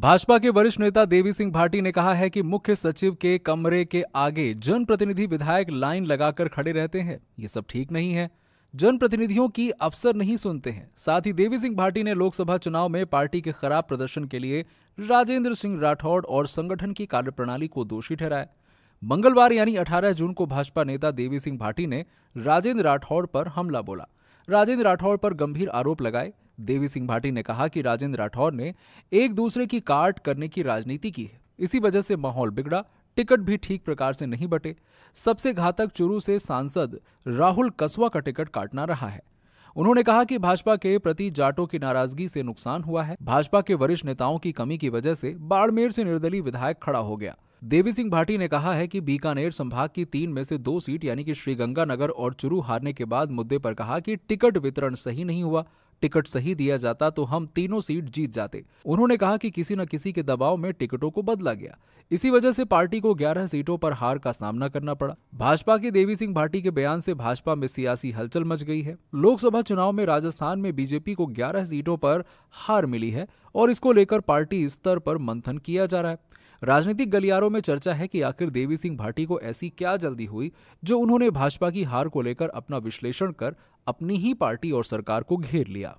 भाजपा के वरिष्ठ नेता देवी सिंह भाटी ने कहा है कि मुख्य सचिव के कमरे के आगे जनप्रतिनिधि विधायक लाइन लगाकर खड़े रहते हैं ये सब ठीक नहीं है जनप्रतिनिधियों की अफसर नहीं सुनते हैं साथ ही देवी सिंह भाटी ने लोकसभा चुनाव में पार्टी के खराब प्रदर्शन के लिए राजेंद्र सिंह राठौड़ और संगठन की कार्यप्रणाली को दोषी ठहराया मंगलवार यानी 18 जून को भाजपा नेता देवी सिंह भाटी ने राजेंद्र राठौड़ पर हमला बोला राजेंद्र राठौड़ पर गंभीर आरोप लगाए देवी सिंह भाटी ने कहा कि राजेंद्र राठौर ने एक दूसरे की काट करने की राजनीति की है इसी वजह से माहौल बिगड़ा टिकट भी ठीक प्रकार से नहीं बटे सबसे घातक चुरू से सांसद राहुल कसवा का टिकट काटना रहा है उन्होंने कहा कि भाजपा के प्रति जाटों की नाराजगी से नुकसान हुआ है भाजपा के वरिष्ठ नेताओं की कमी की वजह से बाड़मेर से निर्दलीय विधायक खड़ा हो गया देवी सिंह भाटी ने कहा है कि बीकानेर संभाग की तीन में से दो सीट यानी कि श्रीगंगानगर और चुरू हारने के बाद मुद्दे पर कहा कि टिकट वितरण सही नहीं हुआ टिकट सही दिया जाता तो हम तीनों सीट जीत जाते उन्होंने कहा कि किसी न किसी के दबाव में टिकटों को बदला गया इसी वजह से पार्टी को 11 सीटों पर हार का सामना करना पड़ा भाजपा के देवी सिंह भाटी के बयान से भाजपा में सियासी हलचल मच गई है लोकसभा चुनाव में राजस्थान में बीजेपी को ग्यारह सीटों पर हार मिली है और इसको लेकर पार्टी स्तर पर मंथन किया जा रहा है राजनीतिक गलियारों में चर्चा है कि आखिर देवी सिंह भाटी को ऐसी क्या जल्दी हुई जो उन्होंने भाजपा की हार को लेकर अपना विश्लेषण कर अपनी ही पार्टी और सरकार को घेर लिया